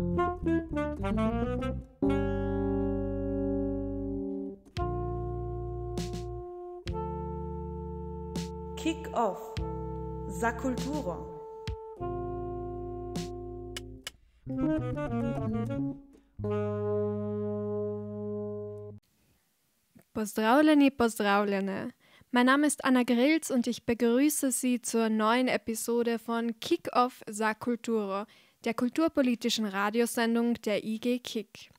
Kick Off Sakulturo Pozdravljeni, pozdravljene. Mein Name ist Anna Grills und ich begrüße Sie zur neuen Episode von Kick Off Sakulturo, der kulturpolitischen Radiosendung der IG KIK.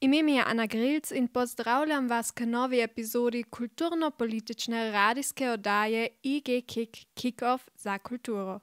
Imię Anagrilc in pozdravljam vas k novi epizodi kulturno-politične radijske oddaje IG Kick Kickoff Sa kulturo.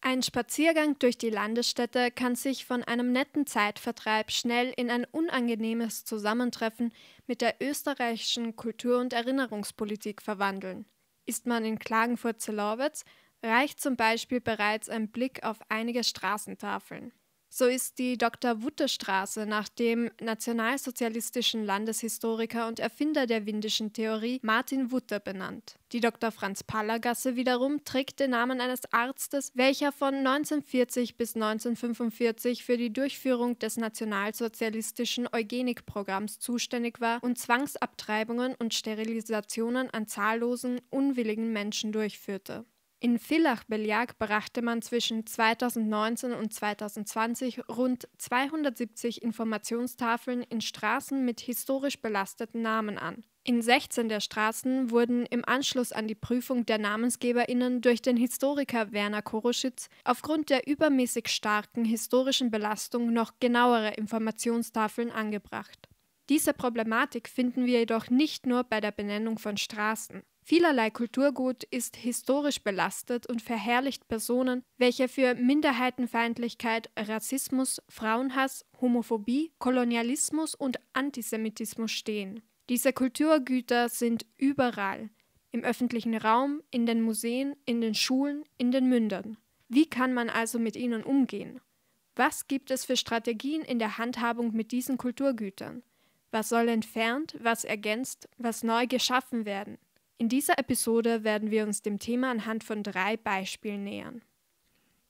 Ein Spaziergang durch die Landesstädte kann sich von einem netten Zeitvertreib schnell in ein unangenehmes Zusammentreffen mit der österreichischen Kultur- und Erinnerungspolitik verwandeln. Ist man in Klagenfurt-Zelowitz, reicht zum Beispiel bereits ein Blick auf einige Straßentafeln. So ist die Dr. Wutterstraße nach dem nationalsozialistischen Landeshistoriker und Erfinder der windischen Theorie Martin Wutter benannt. Die Dr. Franz Pallergasse wiederum trägt den Namen eines Arztes, welcher von 1940 bis 1945 für die Durchführung des nationalsozialistischen Eugenikprogramms zuständig war und Zwangsabtreibungen und Sterilisationen an zahllosen, unwilligen Menschen durchführte. In Villach-Beljak brachte man zwischen 2019 und 2020 rund 270 Informationstafeln in Straßen mit historisch belasteten Namen an. In 16 der Straßen wurden im Anschluss an die Prüfung der NamensgeberInnen durch den Historiker Werner Koroschitz aufgrund der übermäßig starken historischen Belastung noch genauere Informationstafeln angebracht. Diese Problematik finden wir jedoch nicht nur bei der Benennung von Straßen. Vielerlei Kulturgut ist historisch belastet und verherrlicht Personen, welche für Minderheitenfeindlichkeit, Rassismus, Frauenhass, Homophobie, Kolonialismus und Antisemitismus stehen. Diese Kulturgüter sind überall, im öffentlichen Raum, in den Museen, in den Schulen, in den Mündern. Wie kann man also mit ihnen umgehen? Was gibt es für Strategien in der Handhabung mit diesen Kulturgütern? Was soll entfernt, was ergänzt, was neu geschaffen werden? In dieser Episode werden wir uns dem Thema anhand von drei Beispielen nähern.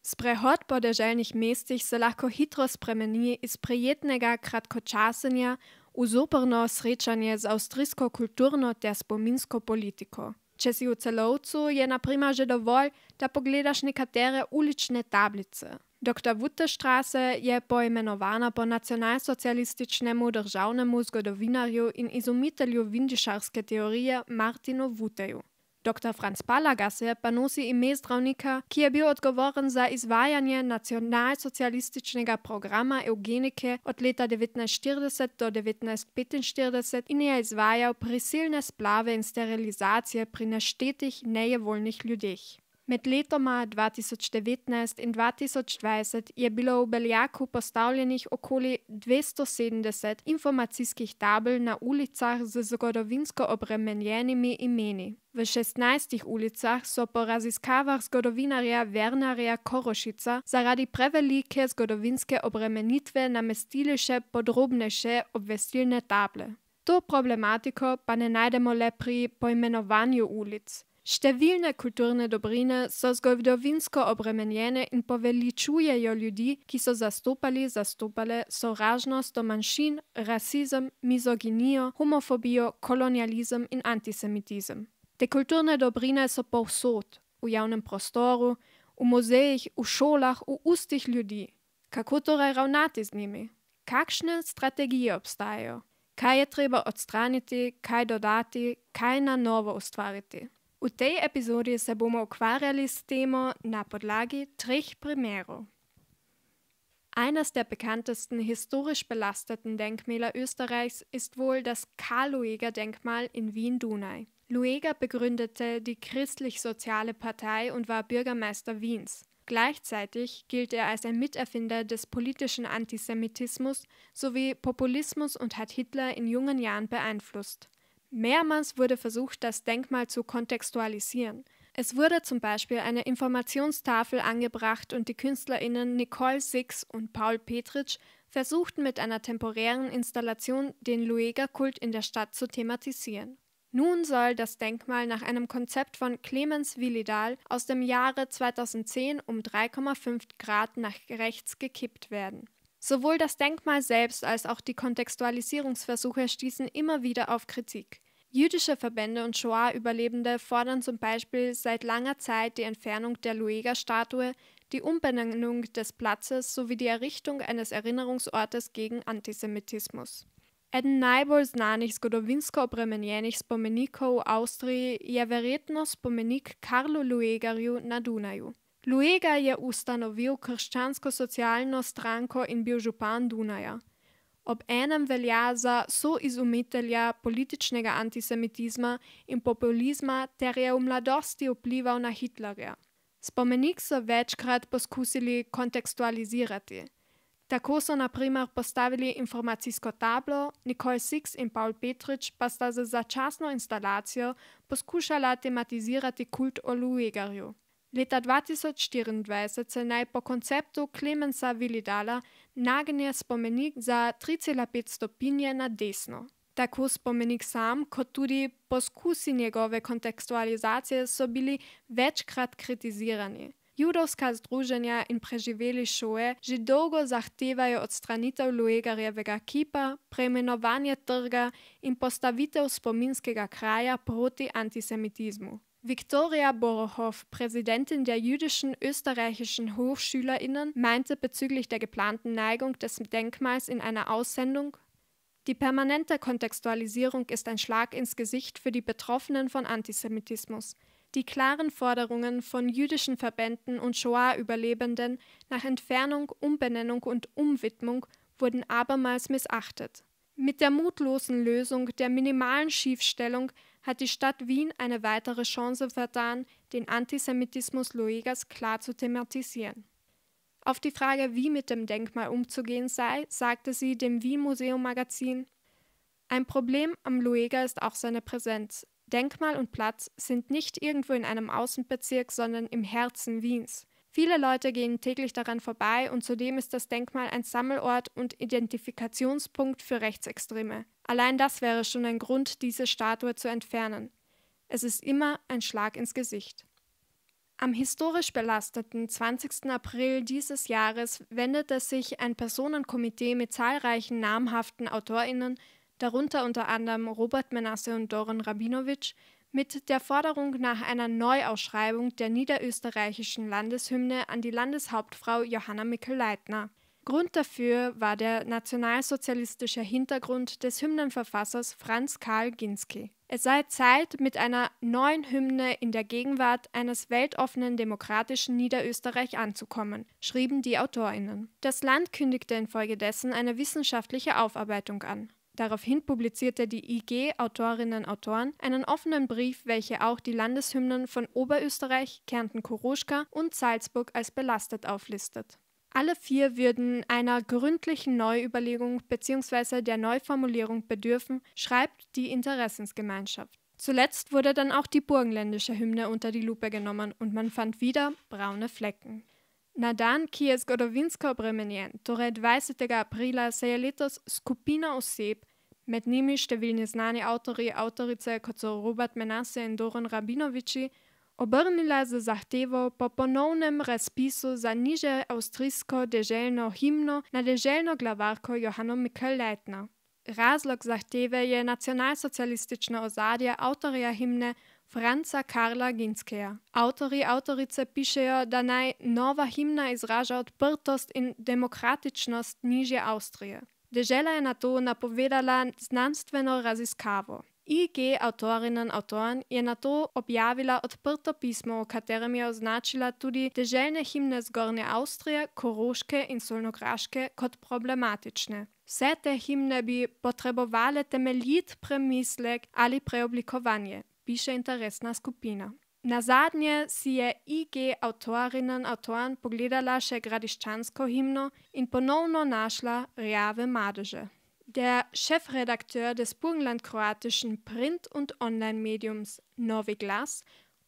Sprehod podeželjnih mestih se lahko hitro spremeni iz prijetnega kratkočasenja v zoprno srečanje z avstrijsko kulturno ter spominsko politiko. Če si v celovcu, je naprimer že dovolj, da pogledaš nekatere ulične tablice. Dr. Wutterstraße je poimenovana po nacionalsocialističnemu državnemu zgodovinarju in izumitelju vindišarske teorije Martinu Wutteju. Dr. Franz Palagasse pa nosi ime zdravnika, ki je bil odgovoren za izvajanje nacionalsocialističnega programa eugenike od leta 1940 do 1945 in je izvajal prisilne splave in sterilizacije pri naštetih nejevoljnih ljudeh. Med letoma 2019 in 2020 je bilo v Beljaku postavljenih okoli 270 informacijskih tabel na ulicah z zgodovinsko obremenjenimi imeni. V 16 ulicah so po raziskavah zgodovinarja Vernarja Korošica zaradi prevelike zgodovinske obremenitve namestili še podrobnejše obvestilne table. To problematiko pa ne najdemo le pri poimenovanju ulic, Številne kulturne dobrine so zgodovinsko obremenjene in poveličujejo ljudi, ki so zastopali, zastopale sovražnost do manjšin, rasizem, mizoginijo, homofobijo, kolonializem in antisemitizem. Te kulturne dobrine so povsod, v javnem prostoru, v muzejih, v šolah, v ustih ljudi. Kako torej ravnati z njimi? Kakšne strategije obstajajo? Kaj je treba odstraniti, kaj dodati, kaj na novo ustvariti? V tej epizodi se bomo ukvarjali s temo na podlagi treh primerov. Eines der bekanntesten historisch belasteten Denkmäler Österreichs ist wohl das Karl-Lueger-Denkmal in Wien-Dunai. Lueger begründete die Christlich-Soziale Partei und war Bürgermeister Wiens. Gleichzeitig gilt er als ein Miterfinder des politischen Antisemitismus sowie Populismus und hat Hitler in jungen Jahren beeinflusst. Mehrmals wurde versucht, das Denkmal zu kontextualisieren. Es wurde zum Beispiel eine Informationstafel angebracht und die KünstlerInnen Nicole Six und Paul Petritsch versuchten mit einer temporären Installation den Lueger-Kult in der Stadt zu thematisieren. Nun soll das Denkmal nach einem Konzept von Clemens Willidal aus dem Jahre 2010 um 3,5 Grad nach rechts gekippt werden. Sowohl das Denkmal selbst als auch die Kontextualisierungsversuche stießen immer wieder auf Kritik. Jüdische Verbände und Shoah-Überlebende fordern zum Beispiel seit langer Zeit die Entfernung der Luega-Statue, die Umbenennung des Platzes sowie die Errichtung eines Erinnerungsortes gegen Antisemitismus. Eden najbolj zgodovinsko Skodowinsko spomenikov Austriji Austri verjetno spomenik Karlu Luegarju Nadunaju Luega je ustanovil krščansko socialno stranko in bil župan Dunaja. Ob enem velja za soizumitelja političnega antisemitizma in populizma, ter je v mladosti vplival na Hitlerja. Spomenik so večkrat poskusili kontekstualizirati. Tako so na primer postavili informacijsko tablo, Nikolaj Siks in Paul Petrič pa sta z začasno instalacijo poskušala tematizirati kult o Luegarju. Leta 2024 se naj po konceptu Klemensa Vilidala nagnje spomenik za 3,5 stopinje na desno. Tako spomenik sam, kot tudi poskusi njegove kontekstualizacije so bili večkrat kritizirani. Judovska združenja in preživeli šoje že dolgo zahtevajo odstranitev Luegarjevega kipa, preimenovanje trga in postavitev spominskega kraja proti antisemitizmu. Viktoria Borochow, Präsidentin der jüdischen österreichischen Hochschülerinnen, meinte bezüglich der geplanten Neigung des Denkmals in einer Aussendung, die permanente Kontextualisierung ist ein Schlag ins Gesicht für die Betroffenen von Antisemitismus. Die klaren Forderungen von jüdischen Verbänden und Shoah-Überlebenden nach Entfernung, Umbenennung und Umwidmung wurden abermals missachtet. Mit der mutlosen Lösung der minimalen Schiefstellung hat die Stadt Wien eine weitere Chance vertan, den Antisemitismus Luegas klar zu thematisieren. Auf die Frage, wie mit dem Denkmal umzugehen sei, sagte sie dem Wien Museum Magazin: Ein Problem am Luega ist auch seine Präsenz. Denkmal und Platz sind nicht irgendwo in einem Außenbezirk, sondern im Herzen Wiens. Viele Leute gehen täglich daran vorbei und zudem ist das Denkmal ein Sammelort und Identifikationspunkt für Rechtsextreme. Allein das wäre schon ein Grund, diese Statue zu entfernen. Es ist immer ein Schlag ins Gesicht. Am historisch belasteten 20. April dieses Jahres wendete sich ein Personenkomitee mit zahlreichen namhaften AutorInnen, darunter unter anderem Robert Menasse und Doran Rabinowitsch, mit der Forderung nach einer Neuausschreibung der niederösterreichischen Landeshymne an die Landeshauptfrau Johanna mikkel leitner Grund dafür war der nationalsozialistische Hintergrund des Hymnenverfassers Franz Karl Ginski. Es sei Zeit, mit einer neuen Hymne in der Gegenwart eines weltoffenen demokratischen Niederösterreich anzukommen, schrieben die Autorinnen. Das Land kündigte infolgedessen eine wissenschaftliche Aufarbeitung an. Daraufhin publizierte die IG Autorinnen und Autoren einen offenen Brief, welcher auch die Landeshymnen von Oberösterreich, Kärnten-Koruschka und Salzburg als belastet auflistet. Alle vier würden einer gründlichen Neuüberlegung bzw. der Neuformulierung bedürfen, schreibt die Interessensgemeinschaft. Zuletzt wurde dann auch die burgenländische Hymne unter die Lupe genommen und man fand wieder braune Flecken. Na dan, ki je zgodovinsko obremenjen, torej 20. aprila, se je letos skupina oseb, med njimi številni znani avtori, avtorice kot so Robert Menase in Doron Rabinoviči, obrnila z zahtevo po ponovnem razpisu za niže avstrijsko deželjno himno na deželjno glavarko Johano Mikel Leitner. Razlog zahteve je nacionalsocialistično ozadje avtorja himne. Franca Karla Ginskeja. Avtori avtorice pišejo, da naj nova himna izraža odprtost in demokratičnost nižje Avstrije. Dežela je na to napovedala znanstveno raziskavo. IG Autorinnen Autoren je na to objavila odprto pismo, v katerem je označila tudi deželne himne zgornje Avstrije, Koroške in Solnograške kot problematične. Vse te himne bi potrebovale temeljit premislek ali preoblikovanje. piše interesna skupina. Nazadnje si je IG avtorinen avtoran pogledala še gradiščansko himno in ponovno našla rjave madeže. Der Chefredakteur des burgenlandkroatischen Print- und Online-Mediums Novi Glas,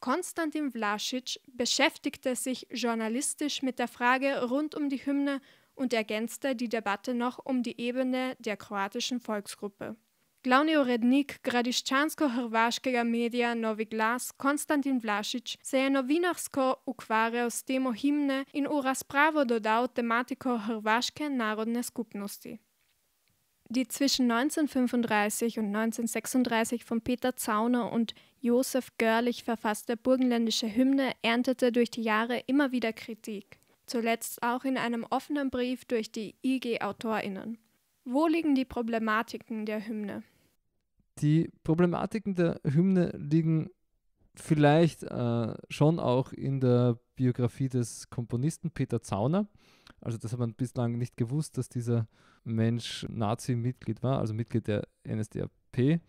Konstantin Vlasic, beschäftigte sich journalistisch mit der Frage rund um die Hymne und ergänzte die Debatte noch um die Ebene der kroatischen Volksgruppe. Glaunio Rednik, gradiščansko-hrvaškega medija Novi glas Konstantin Vlašič se je novinarsko ukvarjal s temo himne in v razpravo dodal tematiko hrvaške narodne skupnosti. Die zwischen 1935 und 1936 von Peter Zauner und Josef Görlich verfasste burgenländische Hymne erntete durch die Jahre immer wieder Kritik, zuletzt auch in einem offenen Brief durch die IG-Autorinnen. Wo liegen die Problematiken der Hymne? Die Problematiken der Hymne liegen vielleicht äh, schon auch in der Biografie des Komponisten Peter Zauner. Also das hat man bislang nicht gewusst, dass dieser Mensch Nazi-Mitglied war, also Mitglied der NSDAP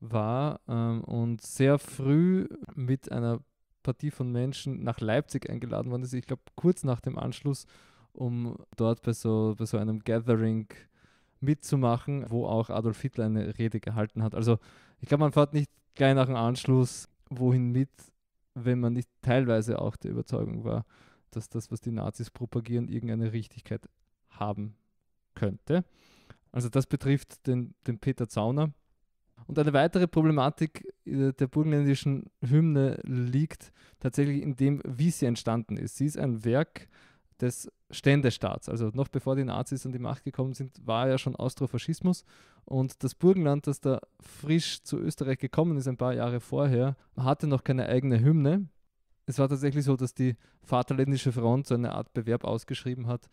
war ähm, und sehr früh mit einer Partie von Menschen nach Leipzig eingeladen worden ist. Ich glaube, kurz nach dem Anschluss, um dort bei so, bei so einem Gathering mitzumachen, wo auch Adolf Hitler eine Rede gehalten hat. Also ich glaube, man fährt nicht gleich nach dem Anschluss wohin mit, wenn man nicht teilweise auch der Überzeugung war, dass das, was die Nazis propagieren, irgendeine Richtigkeit haben könnte. Also das betrifft den, den Peter Zauner. Und eine weitere Problematik äh, der burgenländischen Hymne liegt tatsächlich in dem, wie sie entstanden ist. Sie ist ein Werk, des Ständestaats. Also noch bevor die Nazis an die Macht gekommen sind, war ja schon Austrofaschismus. Und das Burgenland, das da frisch zu Österreich gekommen ist, ein paar Jahre vorher, hatte noch keine eigene Hymne. Es war tatsächlich so, dass die Vaterländische Front so eine Art Bewerb ausgeschrieben hat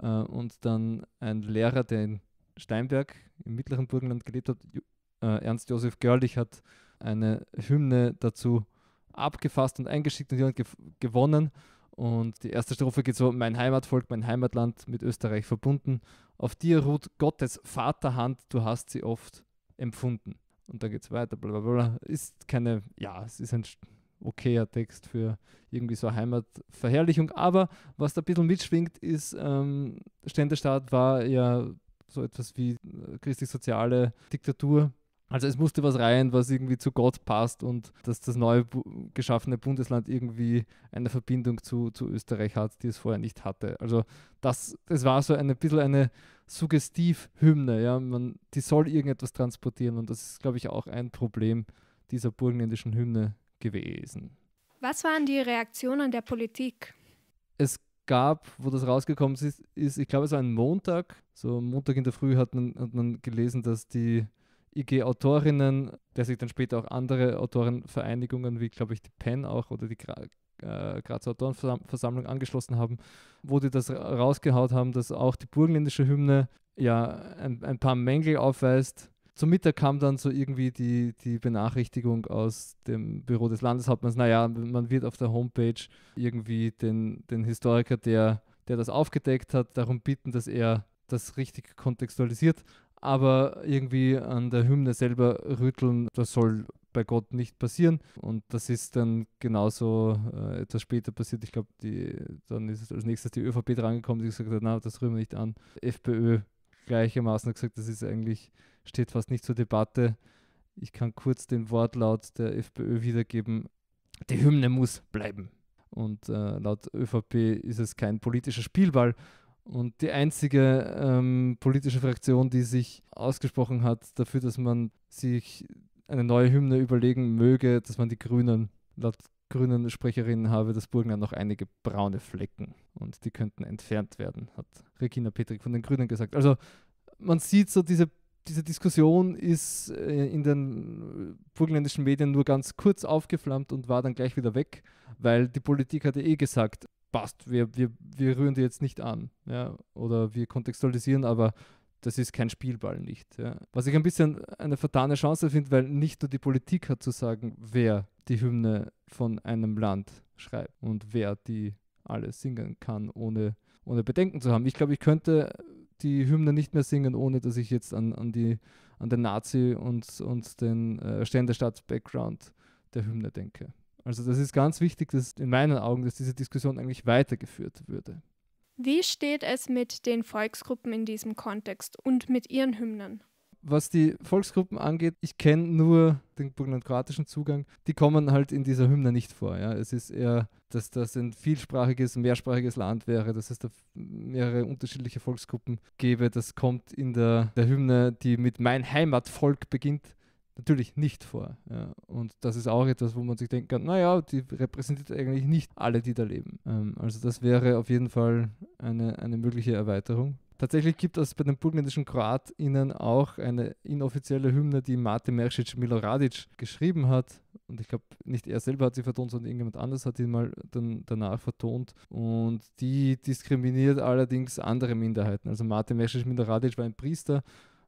äh, und dann ein Lehrer, der in Steinberg im mittleren Burgenland gelebt hat, äh, Ernst Josef Görlich, hat eine Hymne dazu abgefasst und eingeschickt und die hat gewonnen. Und die erste Strophe geht so: Mein Heimatvolk, mein Heimatland mit Österreich verbunden. Auf dir ruht Gottes Vaterhand, du hast sie oft empfunden. Und da geht es weiter, bla bla bla. Ist keine, ja, es ist ein okayer Text für irgendwie so Heimatverherrlichung. Aber was da ein bisschen mitschwingt, ist, ähm, Ständestaat war ja so etwas wie äh, christlich-soziale Diktatur also es musste was rein, was irgendwie zu Gott passt und dass das neu geschaffene Bundesland irgendwie eine Verbindung zu, zu Österreich hat, die es vorher nicht hatte. Also das, das war so ein bisschen eine Suggestivhymne. Ja? Man, die soll irgendetwas transportieren und das ist, glaube ich, auch ein Problem dieser burgenländischen Hymne gewesen. Was waren die Reaktionen der Politik? Es gab, wo das rausgekommen ist, ist ich glaube, es war ein Montag. So Montag in der Früh hat man, hat man gelesen, dass die IG-Autorinnen, der sich dann später auch andere Autorenvereinigungen wie, glaube ich, die PEN auch oder die Gra äh, Grazer Autorenversammlung angeschlossen haben, wo die das rausgehaut haben, dass auch die burgenländische Hymne ja ein, ein paar Mängel aufweist. Zum Mittag kam dann so irgendwie die, die Benachrichtigung aus dem Büro des Landeshauptmanns, naja, man wird auf der Homepage irgendwie den, den Historiker, der, der das aufgedeckt hat, darum bitten, dass er das richtig kontextualisiert aber irgendwie an der Hymne selber rütteln, das soll bei Gott nicht passieren. Und das ist dann genauso äh, etwas später passiert. Ich glaube, dann ist als nächstes die ÖVP drangekommen, die gesagt hat, na, das rühren wir nicht an. FPÖ gleichermaßen hat gesagt, das ist eigentlich, steht fast nicht zur Debatte. Ich kann kurz den Wortlaut der FPÖ wiedergeben. Die Hymne muss bleiben. Und äh, laut ÖVP ist es kein politischer Spielball, und die einzige ähm, politische Fraktion, die sich ausgesprochen hat dafür, dass man sich eine neue Hymne überlegen möge, dass man die Grünen, laut grünen Sprecherinnen habe das Burgenland noch einige braune Flecken und die könnten entfernt werden, hat Regina Petrik von den Grünen gesagt. Also man sieht so, diese, diese Diskussion ist äh, in den burgenländischen Medien nur ganz kurz aufgeflammt und war dann gleich wieder weg, weil die Politik hatte eh gesagt, passt, wir, wir, wir rühren die jetzt nicht an ja? oder wir kontextualisieren, aber das ist kein Spielball nicht. Ja? Was ich ein bisschen eine vertane Chance finde, weil nicht nur die Politik hat zu sagen, wer die Hymne von einem Land schreibt und wer die alle singen kann, ohne, ohne Bedenken zu haben. Ich glaube, ich könnte die Hymne nicht mehr singen, ohne dass ich jetzt an, an, die, an den Nazi und, und den äh, Ständestaat-Background der Hymne denke. Also das ist ganz wichtig, dass in meinen Augen, dass diese Diskussion eigentlich weitergeführt würde. Wie steht es mit den Volksgruppen in diesem Kontext und mit ihren Hymnen? Was die Volksgruppen angeht, ich kenne nur den kroatischen Zugang. Die kommen halt in dieser Hymne nicht vor. Ja? Es ist eher, dass das ein vielsprachiges, mehrsprachiges Land wäre, dass es da mehrere unterschiedliche Volksgruppen gäbe. Das kommt in der, der Hymne, die mit Mein Heimatvolk beginnt, natürlich nicht vor. Ja. Und das ist auch etwas, wo man sich denken kann, naja, die repräsentiert eigentlich nicht alle, die da leben. Ähm, also das wäre auf jeden Fall eine, eine mögliche Erweiterung. Tatsächlich gibt es bei den burgenländischen KroatInnen auch eine inoffizielle Hymne, die Mate Mersic Miloradic geschrieben hat. Und ich glaube, nicht er selber hat sie vertont, sondern irgendjemand anders hat ihn mal dann danach vertont. Und die diskriminiert allerdings andere Minderheiten. Also Mate Mersic Miloradic war ein Priester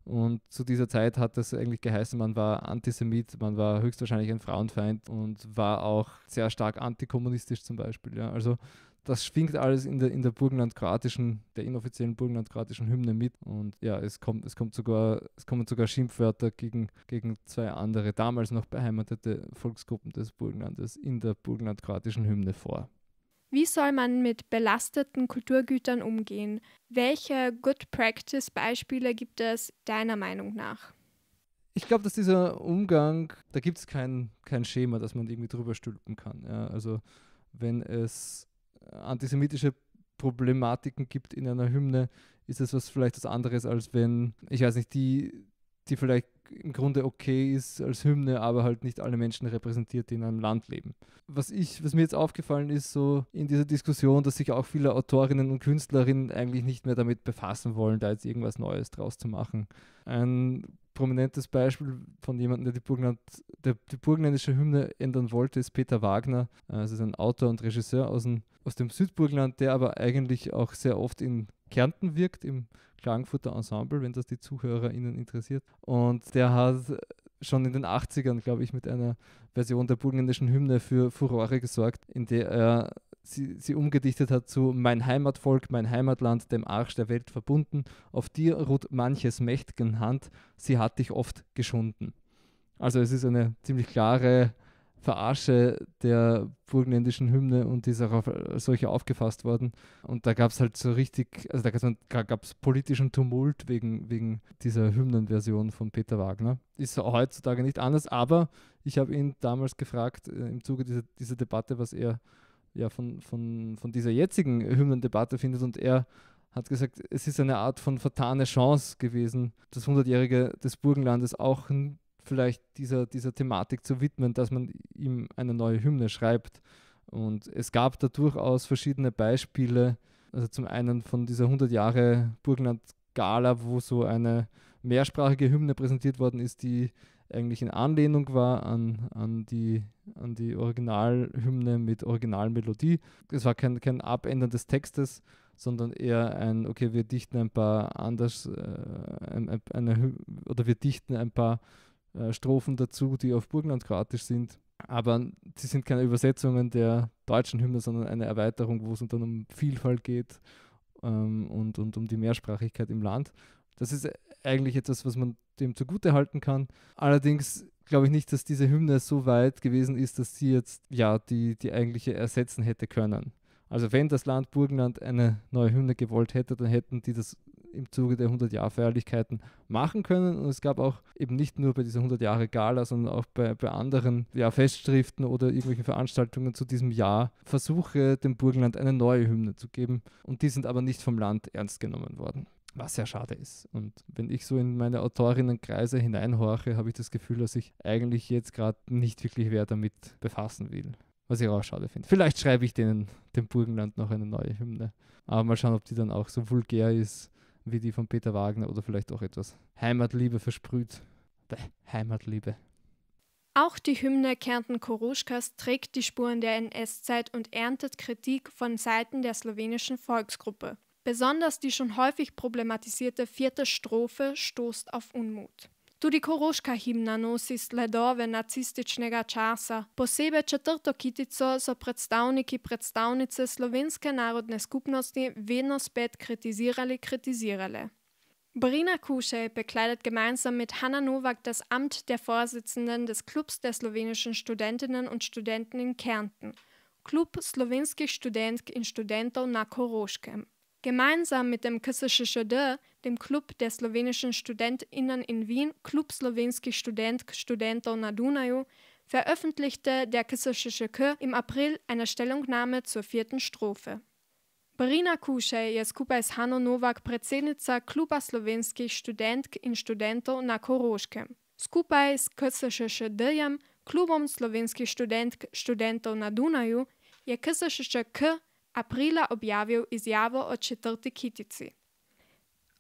und zu dieser Zeit hat das eigentlich geheißen, man war Antisemit, man war höchstwahrscheinlich ein Frauenfeind und war auch sehr stark antikommunistisch zum Beispiel. Ja. Also das schwingt alles in der, in der burgenlandkroatischen, der inoffiziellen burgenlandkroatischen Hymne mit. Und ja, es kommt, es kommt sogar, es kommen sogar Schimpfwörter gegen, gegen zwei andere damals noch beheimatete Volksgruppen des Burgenlandes in der burgenlandkroatischen Hymne vor. Wie soll man mit belasteten Kulturgütern umgehen? Welche Good Practice-Beispiele gibt es deiner Meinung nach? Ich glaube, dass dieser Umgang, da gibt es kein, kein Schema, dass man irgendwie drüber stülpen kann. Ja, also wenn es antisemitische Problematiken gibt in einer Hymne, ist es was vielleicht was anderes, als wenn, ich weiß nicht, die, die vielleicht im Grunde okay ist als Hymne, aber halt nicht alle Menschen repräsentiert, die in einem Land leben. Was, ich, was mir jetzt aufgefallen ist, so in dieser Diskussion, dass sich auch viele Autorinnen und Künstlerinnen eigentlich nicht mehr damit befassen wollen, da jetzt irgendwas Neues draus zu machen. Ein prominentes Beispiel von jemandem, der die, Burgenland, der die burgenländische Hymne ändern wollte, ist Peter Wagner. Äh, es ist ein Autor und Regisseur aus dem, aus dem Südburgenland, der aber eigentlich auch sehr oft in Kärnten wirkt, im Klagenfurter Ensemble, wenn das die ZuhörerInnen interessiert. Und der hat schon in den 80ern, glaube ich, mit einer Version der burgenländischen Hymne für Furore gesorgt, in der er sie, sie umgedichtet hat zu Mein Heimatvolk, mein Heimatland, dem Arsch der Welt verbunden, auf dir ruht manches mächtigen Hand, sie hat dich oft geschunden. Also es ist eine ziemlich klare Verarsche der burgenländischen Hymne und die ist auch auf, äh, solche aufgefasst worden. Und da gab es halt so richtig, also da gab es politischen Tumult wegen, wegen dieser Hymnenversion von Peter Wagner. Ist heutzutage nicht anders, aber ich habe ihn damals gefragt, äh, im Zuge dieser, dieser Debatte, was er ja von, von, von dieser jetzigen Hymnendebatte findet und er hat gesagt, es ist eine Art von vertane Chance gewesen, das 100-jährige des Burgenlandes auch vielleicht dieser, dieser Thematik zu widmen, dass man ihm eine neue Hymne schreibt. Und es gab da durchaus verschiedene Beispiele. Also zum einen von dieser 100 Jahre Burgenland Gala, wo so eine mehrsprachige Hymne präsentiert worden ist, die eigentlich in Anlehnung war an, an die, an die Originalhymne mit Originalmelodie. Es war kein, kein Abändern des Textes, sondern eher ein, okay, wir dichten ein paar anders, äh, ein, eine, oder wir dichten ein paar äh, Strophen dazu, die auf Burgenland kroatisch sind. Aber sie sind keine Übersetzungen der deutschen Hymne, sondern eine Erweiterung, wo es dann um Vielfalt geht ähm, und, und um die Mehrsprachigkeit im Land. Das ist eigentlich etwas, was man dem zugute halten kann. Allerdings glaube ich nicht, dass diese Hymne so weit gewesen ist, dass sie jetzt ja die, die eigentliche ersetzen hätte können. Also wenn das Land Burgenland eine neue Hymne gewollt hätte, dann hätten die das im Zuge der 100-Jahr-Feierlichkeiten machen können. Und es gab auch eben nicht nur bei dieser 100-Jahre-Gala, sondern auch bei, bei anderen ja, Festschriften oder irgendwelchen Veranstaltungen zu diesem Jahr Versuche, dem Burgenland eine neue Hymne zu geben. Und die sind aber nicht vom Land ernst genommen worden was sehr schade ist. Und wenn ich so in meine Autorinnenkreise hineinhorche, habe ich das Gefühl, dass ich eigentlich jetzt gerade nicht wirklich wer damit befassen will. Was ich auch schade finde. Vielleicht schreibe ich denen, dem Burgenland, noch eine neue Hymne. Aber mal schauen, ob die dann auch so vulgär ist wie die von Peter Wagner oder vielleicht auch etwas Heimatliebe versprüht. Bäh, Heimatliebe. Auch die Hymne Kärnten Koruschkas trägt die Spuren der NS-Zeit und erntet Kritik von Seiten der slowenischen Volksgruppe. Besonders die schon häufig problematisierte vierte Strophe stoßt auf Unmut. Tudi koroška himna nosi sledove nacističnega časa, posebej četrto kitico so predstavniki predstavnice slovenske narodne skupnosti vedno spet kritizirali, kritizirale. Brina Kusche bekleidet gemeinsam mit Hanna Nowak das Amt der Vorsitzenden des Clubs der slowenischen Studentinnen und Studenten in Kärnten, Club slowenskih Studentk in Studentov na Koroškem. Gemeinsam mit dem Kasachische D, dem Club der slowenischen StudentInnen in Wien, Club Slowenski Student Studento na Dunaju, veröffentlichte der Kasachische K im April eine Stellungnahme zur vierten Strophe. Brina Kuše je skupaj Hanno Novak predsednica kluba slovenskih študentk in Studento na Koroškem. Skupaj s KSŠŠD-jem, klubom slovenskih študentk študentov na Dunaju, je KSŠŠK aprila objavil izjavo o četrti kitici.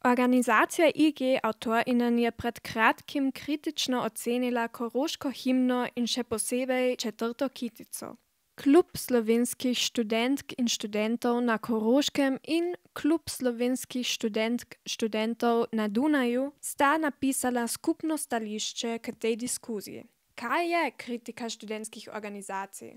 Organizacija IG Autorinnen je pred kratkim kritično ocenila koroško himno in še posebej četrto kitico. Klub slovenskih študentk in študentov na Koroškem in klub slovenskih študentk študentov na Dunaju sta napisala skupno stališče k tej diskuziji. Kaj je kritika študentskih organizacij?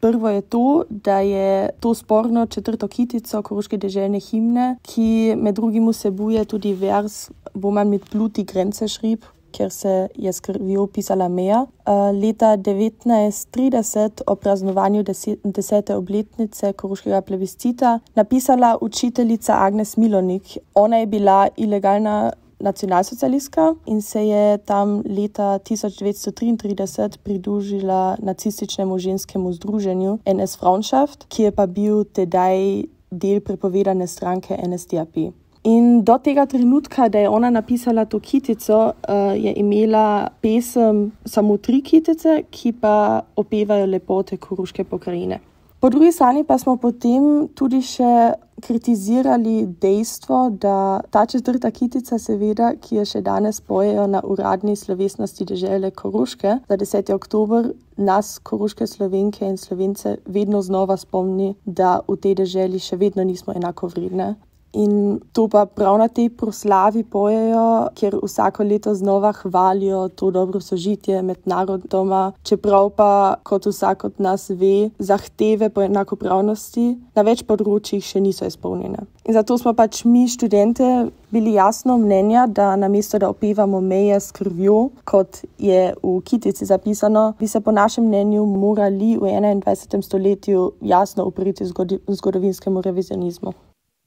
Prvo je to, da je to sporno četrto kitico koroške deželne himne, ki med drugim vsebuje tudi vers Boman med pluti grence šrib. Ker se je skrbijo pisala meja. Eh, leta 1930, ob praznovanju desete obletnice koroškega plebiscita, napisala učiteljica Agnes Milonik. Ona je bila ilegalna nacionalsocialistka in se je tam leta 1933 pridružila nacističnemu ženskemu združenju NS Fraunschaft, ki je pa bil tedaj del prepovedane stranke NSDAP. In do tega trenutka, da je ona napisala to kitico, eh, je imela pesem samo tri kitice, ki pa opevajo lepote koruške pokrajine. Po drugi strani pa smo potem tudi še kritizirali dejstvo, da ta četrta kitica, seveda, ki je še danes pojejo na uradni slovesnosti države Koruške, za 10. oktober nas, koruške slovenke in slovence, vedno znova spomni, da v tej državi še vedno nismo enako vredne In to pa prav na tej proslavi pojejo, ker vsako leto znova hvalijo to dobro sožitje med narodoma, čeprav pa, kot vsak od nas ve, zahteve po enakopravnosti na več področjih še niso izpolnjene. In zato smo pač mi, študente, bili jasno mnenja, da namesto da opevamo meje s krvjo, kot je v Kitici zapisano, bi se po našem mnenju morali v 21. stoletju jasno upriti zgodovinskemu revizionizmu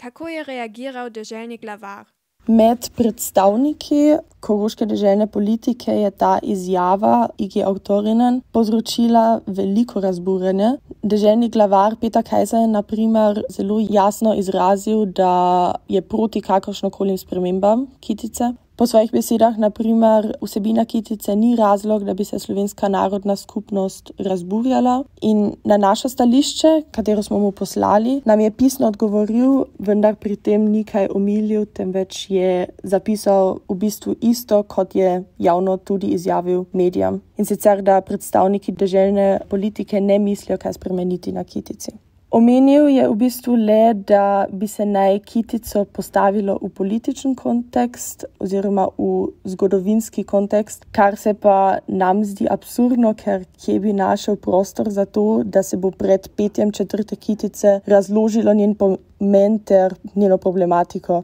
kako je reagiral državni glavar. Med predstavniki koroške državne politike je ta izjava Igi Avtorinen povzročila veliko razburjenja. Državni glavar Peta Kajsa je naprimer zelo jasno izrazil, da je proti kakršnokoli spremembam Kitice. Po svojih besedah, naprimer, vsebina kitice ni razlog, da bi se slovenska narodna skupnost razburjala. In na naše stališče, katero smo mu poslali, nam je pisno odgovoril, vendar pri tem ni kaj omilil, temveč je zapisal v bistvu isto, kot je javno tudi izjavil medijem. In sicer, da predstavniki državne politike ne mislijo, kaj spremeniti na kitici. Omenil je v bistvu le, da bi se naj kitico postavilo v političen kontekst oziroma v zgodovinski kontekst, kar se pa nam zdi absurdno, ker kje bi našel prostor za to, da se bo pred petjem četrte kitice razložilo njen pomen ter njeno problematiko.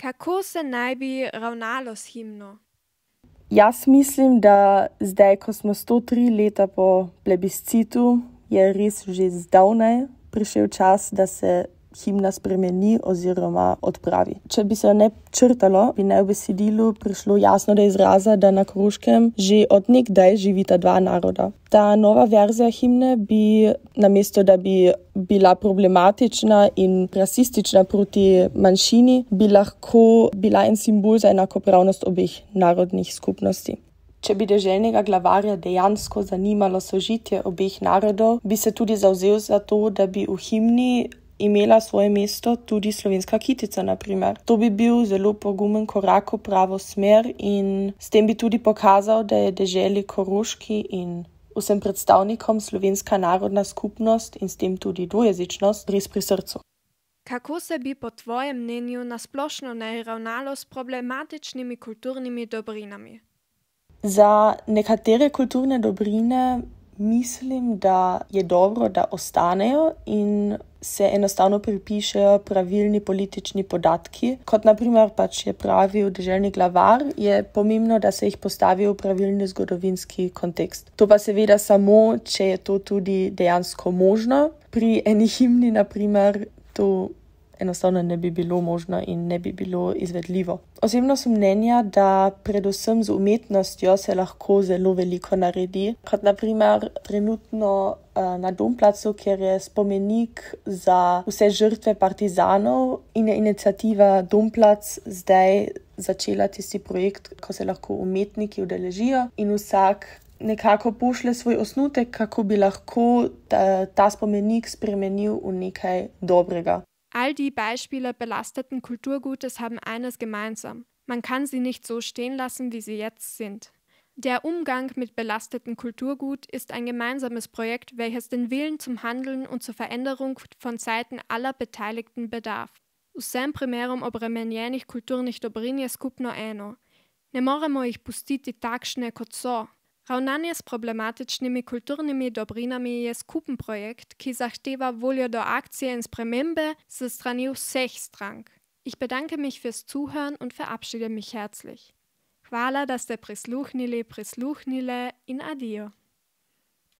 Kako se naj bi ravnalo s himno? Jaz mislim, da zdaj, ko smo 103 leta po plebiscitu, je res že zdavnaj prišel čas, da se himna spremeni oziroma odpravi. Če bi se jo ne črtalo, bi naj v besedilu prišlo jasno do izraza, da na Koroškem že od nekdaj živita dva naroda. Ta nova verzija himne bi namesto, da bi bila problematična in rasistična proti manjšini, bi lahko bila en simbol za enakopravnost obeh narodnih skupnosti. Če bi deželnega glavarja dejansko zanimalo sožitje obeh narodov, bi se tudi zauzel za to, da bi v himni imela svoje mesto tudi slovenska kitica, naprimer. To bi bil zelo pogumen korak v pravo smer in s tem bi tudi pokazal, da je deželi koroški in vsem predstavnikom slovenska narodna skupnost in s tem tudi dvojezičnost res pri srcu. Kako se bi po tvojem mnenju nasplošno ne ravnalo s problematičnimi kulturnimi dobrinami? Za nekatere kulturne dobrine mislim, da je dobro, da ostanejo in se enostavno pripišejo pravilni politični podatki. Kot naprimer, pač je pravil državni glavar, je pomembno, da se jih postavi v pravilni zgodovinski kontekst. To pa seveda samo, če je to tudi dejansko možno. Pri eni himni, naprimer, to enostavno ne bi bilo možno in ne bi bilo izvedljivo. Osebno sem mnenja, da predvsem z umetnostjo se lahko zelo veliko naredi. Kot naprimer trenutno uh, na Domplacu, kjer je spomenik za vse žrtve partizanov in je inicijativa Domplac zdaj začela tisti projekt, ko se lahko umetniki udeležijo in vsak. Nekako pošle svoj osnutek, kako bi lahko ta, eh, ta spomenik spremenil v nekaj dobrega. All die Beispiele belasteten Kulturgutes haben eines gemeinsam. Man kann sie nicht so stehen lassen, wie sie jetzt sind. Der Umgang mit belasteten Kulturgut ist ein gemeinsames Projekt, welches den Willen zum Handeln und zur Veränderung von Seiten aller Beteiligten bedarf. Usem primerom obremenjenih kultur nicht je skupno eno. Ne moremo ich pustiti takšne, kot so, Raunanje s problematičnimi kulturnimi dobrinami jes Kupenprojekt, projekt, ki zahteva voljo do akcije ins premembe, s strani vseh Ich bedanke mich fürs Zuhören und verabschiede mich herzlich. Hvala, da ste prisluhnili, prisluhnile in adio.